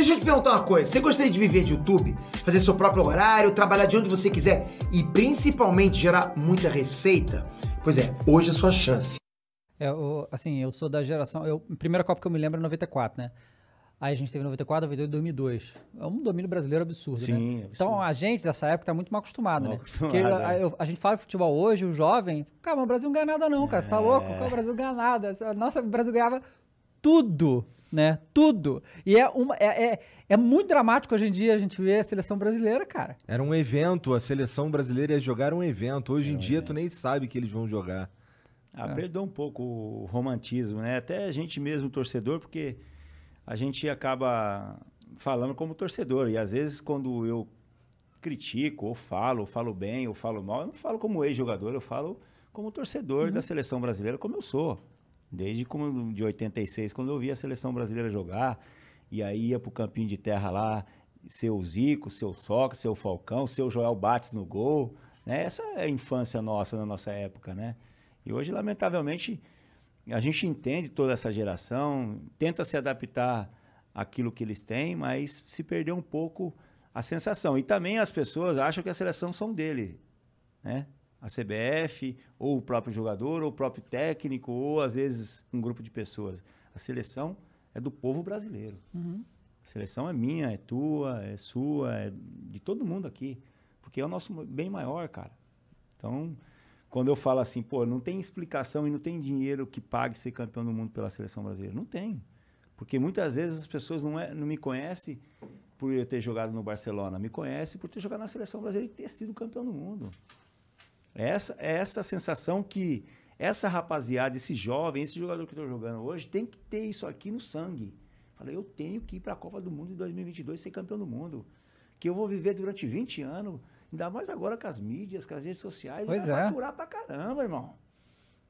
Deixa eu te perguntar uma coisa. Você gostaria de viver de YouTube? Fazer seu próprio horário, trabalhar de onde você quiser e principalmente gerar muita receita? Pois é, hoje é a sua chance. É, eu, assim, eu sou da geração. Eu, a primeira Copa que eu me lembro é 94, né? Aí a gente teve 94, 92 2002. É um domínio brasileiro absurdo, né? Sim, né? Absurdo. Então a gente dessa época tá muito mal acostumado, né? mal né? Acostumado, Porque a, é. a, gente fala de futebol hoje, o jovem, cara, o Brasil não ganha nada não, cara, você tá é. louco? o Brasil ganha nada. Nossa, o Brasil ganhava tudo né? Tudo. E é, uma, é, é, é, muito dramático hoje em dia a gente vê a seleção brasileira, cara. Era um evento, a seleção brasileira ia jogar um evento. Hoje em um dia evento. tu nem sabe que eles vão jogar. Ah, é. perdeu um pouco o romantismo, né? Até a gente mesmo, torcedor, porque a gente acaba falando como torcedor. E às vezes quando eu critico, ou falo, ou falo bem, ou falo mal, eu não falo como ex-jogador, eu falo como torcedor uhum. da seleção brasileira, como eu sou. Desde como, de 86, quando eu via a seleção brasileira jogar, e aí ia pro campinho de terra lá, seu Zico, seu Sócrates, seu Falcão, seu Joel Bates no gol. Né? Essa é a infância nossa, na nossa época, né? E hoje, lamentavelmente, a gente entende toda essa geração, tenta se adaptar àquilo que eles têm, mas se perdeu um pouco a sensação. E também as pessoas acham que a seleção são dele, né? a CBF, ou o próprio jogador, ou o próprio técnico, ou às vezes um grupo de pessoas. A seleção é do povo brasileiro. Uhum. A seleção é minha, é tua, é sua, é de todo mundo aqui. Porque é o nosso bem maior, cara. Então, quando eu falo assim, pô, não tem explicação e não tem dinheiro que pague ser campeão do mundo pela seleção brasileira. Não tem. Porque muitas vezes as pessoas não, é, não me conhecem por eu ter jogado no Barcelona, me conhecem por ter jogado na seleção brasileira e ter sido campeão do mundo. Essa, essa sensação que essa rapaziada, esse jovem, esse jogador que estou tô jogando hoje, tem que ter isso aqui no sangue. Falei, eu tenho que ir para a Copa do Mundo de 2022 ser campeão do mundo. Que eu vou viver durante 20 anos, ainda mais agora com as mídias, com as redes sociais, pois vai curar é. pra caramba, irmão.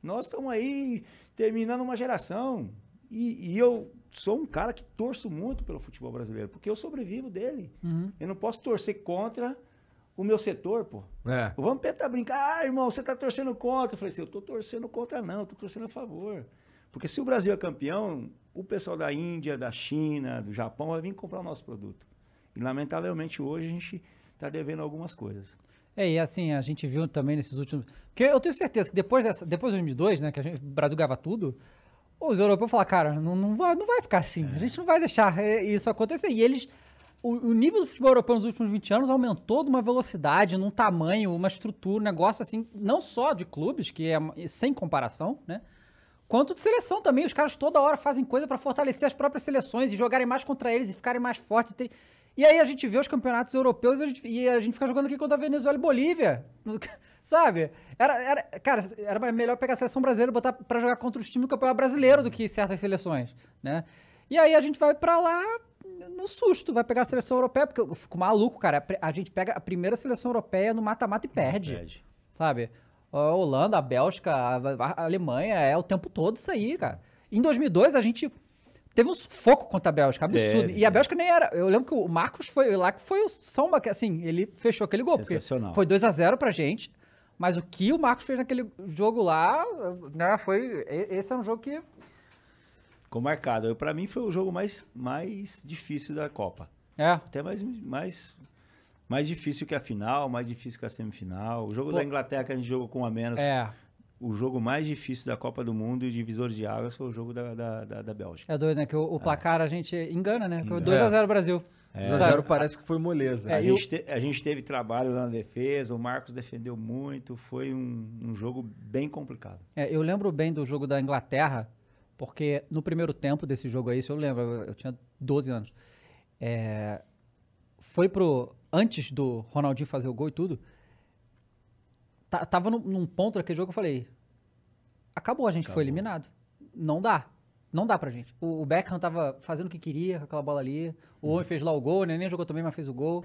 Nós estamos aí terminando uma geração. E, e, eu sou um cara que torço muito pelo futebol brasileiro, porque eu sobrevivo dele. Uhum. Eu não posso torcer contra o meu setor, pô. É. O Vampeta tá brincar, ah, irmão, você tá torcendo contra. Eu falei assim, eu tô torcendo contra não, eu tô torcendo a favor. Porque se o Brasil é campeão, o pessoal da Índia, da China, do Japão vai vir comprar o nosso produto. E lamentavelmente hoje a gente tá devendo algumas coisas. É, e assim, a gente viu também nesses últimos... Porque eu tenho certeza que depois, dessa, depois de 2002, né, que gente, o Brasil gava tudo, os europeus falaram, cara, não, não, vai, não vai ficar assim, é. a gente não vai deixar é, isso acontecer. E eles o, o, nível do futebol europeu nos últimos 20 anos aumentou de uma velocidade, num tamanho, uma estrutura, um negócio assim, não só de clubes, que é sem comparação, né? Quanto de seleção também. Os caras toda hora fazem coisa para fortalecer as próprias seleções e jogarem mais contra eles e ficarem mais fortes. E, ter... e aí a gente vê os campeonatos europeus e a gente, e a gente fica jogando aqui contra a Venezuela e Bolívia. Sabe? Era, era, cara, era melhor pegar a seleção brasileira e botar pra jogar contra os times do campeonato brasileiro do que certas seleções, né? E aí a gente vai para lá no susto, vai pegar a seleção europeia, porque eu fico maluco, cara. A gente pega a primeira seleção europeia no mata-mata e perde, perde. Sabe? A Holanda, a Bélgica, a Alemanha, é o tempo todo isso aí, cara. Em 2002, a gente teve um sufoco contra a Bélgica, absurdo. É, e a Bélgica nem era. Eu lembro que o Marcos foi lá, que foi só que Assim, ele fechou aquele gol. Sensacional. Foi 2 a 0 pra gente. Mas o que o Marcos fez naquele jogo lá, né, foi. Esse é um jogo que Ficou marcado. Para mim foi o jogo mais, mais difícil da Copa. É. Até mais, mais, mais difícil que a final, mais difícil que a semifinal. O jogo Pô. da Inglaterra que a gente jogou com a menos. É. O jogo mais difícil da Copa do Mundo e divisor de águas foi o jogo da, da, da, da Bélgica. É doido, né? Que o, o é. placar é. a gente engana, né? Foi 2x0 Brasil. 2x0 é. parece que foi moleza. É, a, gente te, a, gente teve trabalho na defesa, o Marcos defendeu muito, foi um, um jogo bem complicado. É, eu lembro bem do jogo da Inglaterra, porque no primeiro tempo desse jogo aí, se eu lembro, eu tinha 12 anos. É, foi pro. Antes do Ronaldinho fazer o gol e tudo. Tava num, num ponto daquele jogo que eu falei. Acabou, a gente acabou. foi eliminado. Não dá. Não dá pra gente. O, o Beckham tava fazendo o que queria com aquela bola ali. O uhum. fez lá o gol, o Neném jogou também, mas fez o gol.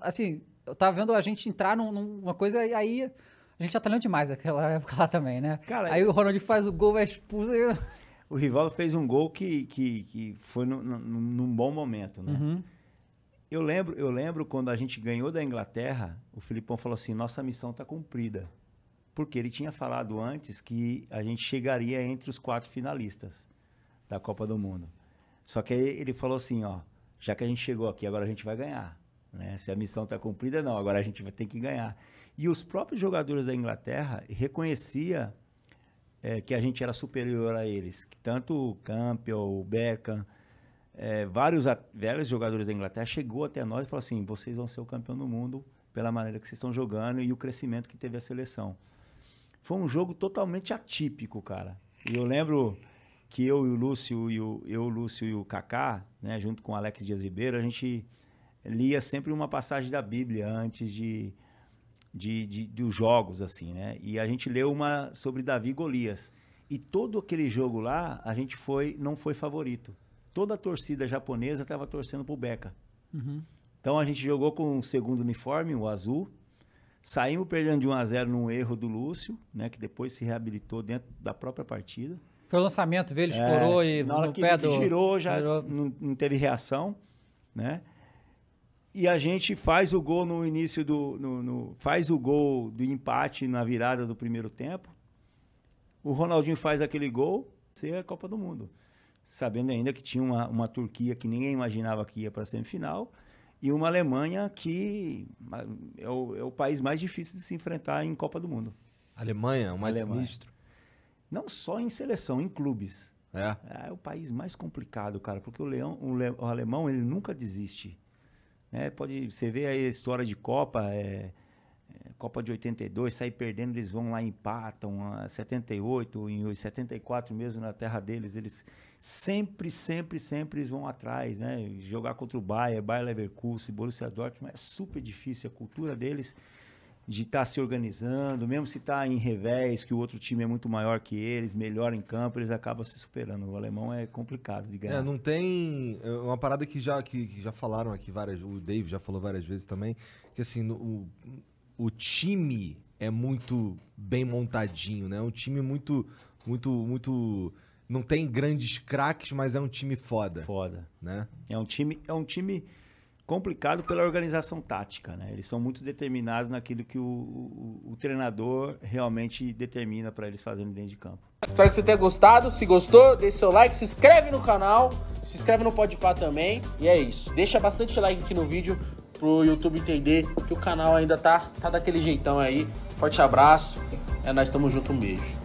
Assim, eu tava vendo a gente entrar num, numa coisa e aí. A gente já tá lendo demais aquela época lá também, né? Cara, aí o Ronaldinho faz o gol, é expulso e o Rivaldo fez um gol que, que, que foi no, no, num bom momento, né? Uhum. Eu lembro, eu lembro quando a gente ganhou da Inglaterra, o Filipão falou assim: nossa missão está cumprida. Porque ele tinha falado antes que a gente chegaria entre os quatro finalistas da Copa do Mundo. Só que ele falou assim: ó, já que a gente chegou aqui, agora a gente vai ganhar. Né? Se a missão está cumprida, não, agora a gente vai ter que ganhar. E os próprios jogadores da Inglaterra reconhecia é, que a gente era superior a eles. Tanto o Campbell, o Beckham, é, vários, vários jogadores da Inglaterra chegou até nós e falou assim, vocês vão ser o campeão do mundo pela maneira que vocês estão jogando e o crescimento que teve a seleção. Foi um jogo totalmente atípico, cara. E eu lembro que eu e o Lúcio e o, eu, o Lúcio e o Kaká, né, junto com o Alex Dias Ribeiro, a gente lia sempre uma passagem da Bíblia antes de de, de, dos jogos, assim, né? E a gente leu uma sobre Davi Golias. E todo aquele jogo lá, a gente foi não foi favorito. Toda a torcida japonesa estava torcendo pro Beca. Uhum. Então a gente jogou com o segundo uniforme, o azul. Saímos perdendo de 1 a 0 num erro do Lúcio, né? Que depois se reabilitou dentro da própria partida. Foi o lançamento, veio, ele é, estourou e na hora no que, pé do... tirou, já Não, não teve reação, né? e a gente faz o gol no início do. No, no, faz o gol do empate na virada do primeiro tempo. O Ronaldinho faz aquele gol, ser a Copa do Mundo. Sabendo ainda que tinha uma, uma Turquia que ninguém imaginava que ia para a semifinal e uma Alemanha que é o, é o, país mais difícil de se enfrentar em Copa do Mundo. Alemanha, o mais Alemanha. sinistro. Não só em seleção, em clubes. É. é o país mais complicado, cara, porque o leão, o, le, o alemão, ele nunca desiste. Né? Pode, você vê aí a história de Copa, é, é Copa de 82, sair perdendo, eles vão lá e empatam, a 78, em 74 mesmo na terra deles, eles sempre, sempre, sempre eles vão atrás, né? Jogar contra o Bayern, Bayern Leverkusen, Borussia Dortmund, é super difícil a cultura deles de estar tá se organizando, mesmo se está em revés, que o outro time é muito maior que eles, melhor em campo, eles acabam se superando. O alemão é complicado de ganhar. É, não tem é uma parada que já que, que já falaram aqui várias, o Dave já falou várias vezes também, que assim, o, o time é muito bem montadinho, né? É um time muito muito muito não tem grandes craques, mas é um time foda. Foda, né? É um time é um time complicado pela organização tática. Né? Eles são muito determinados naquilo que o, o, o treinador realmente determina para eles fazerem dentro de campo. Espero que você tenha gostado. Se gostou, deixe seu like, se inscreve no canal, se inscreve no Podpah também. E é isso. Deixa bastante like aqui no vídeo pro YouTube entender que o canal ainda tá, tá daquele jeitão aí. Forte abraço. É nós, tamo junto, um beijo.